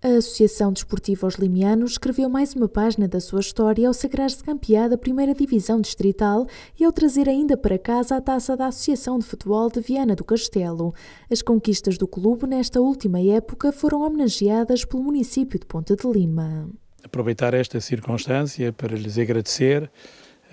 A Associação Desportiva Os Limianos escreveu mais uma página da sua história ao sagrar-se campeã da primeira divisão distrital e ao trazer ainda para casa a taça da Associação de Futebol de Viana do Castelo. As conquistas do clube nesta última época foram homenageadas pelo município de Ponta de Lima. Aproveitar esta circunstância para lhes agradecer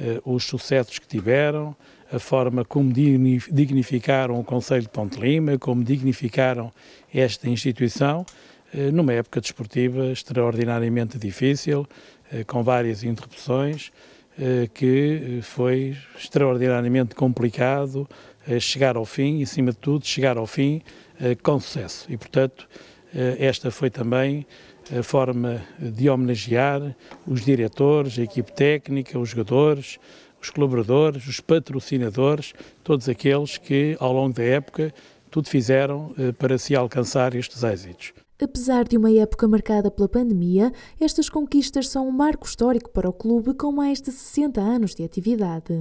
eh, os sucessos que tiveram, a forma como dignificaram o Conselho de Ponte Lima, como dignificaram esta instituição eh, numa época desportiva extraordinariamente difícil, eh, com várias interrupções, eh, que foi extraordinariamente complicado chegar ao fim e, acima de tudo, chegar ao fim com sucesso. E, portanto, esta foi também a forma de homenagear os diretores, a equipe técnica, os jogadores, os colaboradores, os patrocinadores, todos aqueles que, ao longo da época, tudo fizeram para se alcançar estes êxitos. Apesar de uma época marcada pela pandemia, estas conquistas são um marco histórico para o clube com mais de 60 anos de atividade.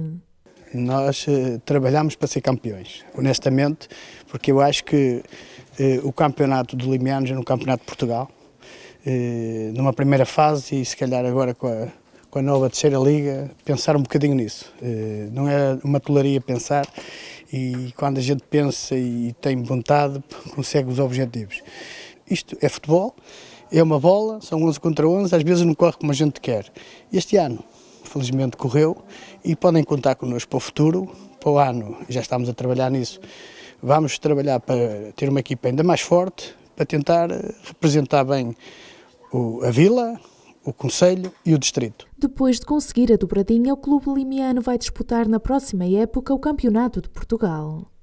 Nós eh, trabalhamos para ser campeões, honestamente, porque eu acho que eh, o campeonato de Limianos é um campeonato de Portugal, eh, numa primeira fase e se calhar agora com a, com a nova terceira liga, pensar um bocadinho nisso. Eh, não é uma tolaria pensar e quando a gente pensa e tem vontade, consegue os objetivos isto é futebol, é uma bola, são 11 contra 11, às vezes não corre como a gente quer. Este ano, felizmente, correu e podem contar connosco para o futuro, para o ano, já estamos a trabalhar nisso. Vamos trabalhar para ter uma equipa ainda mais forte, para tentar eh, representar bem o, a vila, o Conselho e o Distrito. Depois de conseguir a dobradinha, o Clube Limiano vai disputar na próxima época o Campeonato de Portugal.